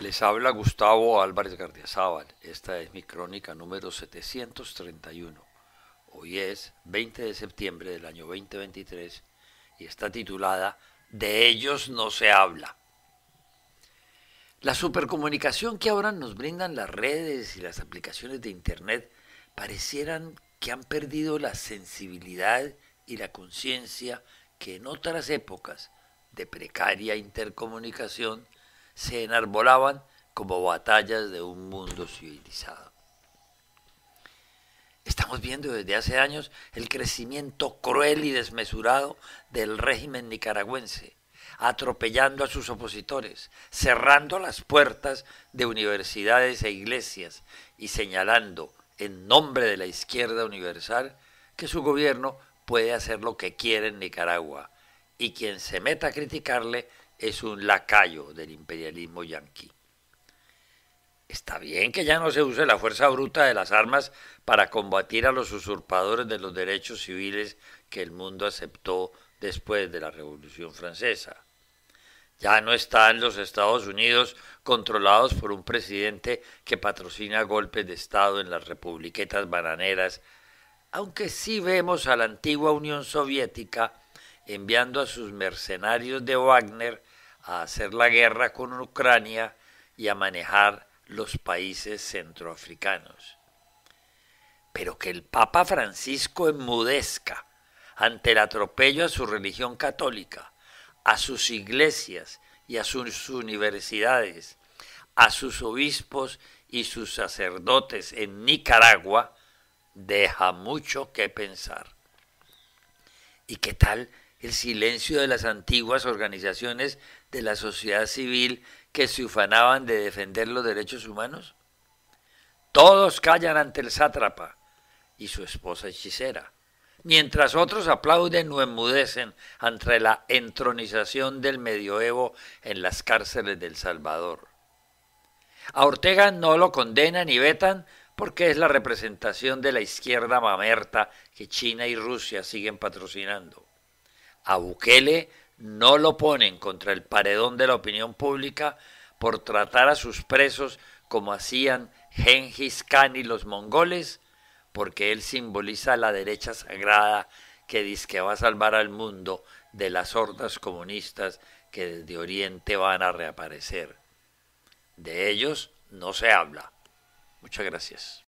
Les habla Gustavo Álvarez Zaval, Esta es mi crónica número 731. Hoy es 20 de septiembre del año 2023 y está titulada De ellos no se habla. La supercomunicación que ahora nos brindan las redes y las aplicaciones de Internet parecieran que han perdido la sensibilidad y la conciencia que en otras épocas de precaria intercomunicación se enarbolaban como batallas de un mundo civilizado. Estamos viendo desde hace años el crecimiento cruel y desmesurado del régimen nicaragüense, atropellando a sus opositores, cerrando las puertas de universidades e iglesias y señalando, en nombre de la izquierda universal, que su gobierno puede hacer lo que quiere en Nicaragua y quien se meta a criticarle es un lacayo del imperialismo yanqui. Está bien que ya no se use la fuerza bruta de las armas para combatir a los usurpadores de los derechos civiles que el mundo aceptó después de la Revolución Francesa. Ya no están los Estados Unidos controlados por un presidente que patrocina golpes de Estado en las republiquetas bananeras, aunque sí vemos a la antigua Unión Soviética enviando a sus mercenarios de Wagner a hacer la guerra con Ucrania y a manejar los países centroafricanos. Pero que el Papa Francisco enmudezca ante el atropello a su religión católica, a sus iglesias y a sus universidades, a sus obispos y sus sacerdotes en Nicaragua, deja mucho que pensar. ¿Y qué tal el silencio de las antiguas organizaciones de la sociedad civil que se ufanaban de defender los derechos humanos? Todos callan ante el sátrapa y su esposa hechicera, mientras otros aplauden o enmudecen ante la entronización del medioevo en las cárceles del Salvador. A Ortega no lo condenan y vetan porque es la representación de la izquierda mamerta que China y Rusia siguen patrocinando a Bukele no lo ponen contra el paredón de la opinión pública por tratar a sus presos como hacían Genghis Khan y los mongoles, porque él simboliza la derecha sagrada que dice que va a salvar al mundo de las hordas comunistas que desde Oriente van a reaparecer. De ellos no se habla. Muchas gracias.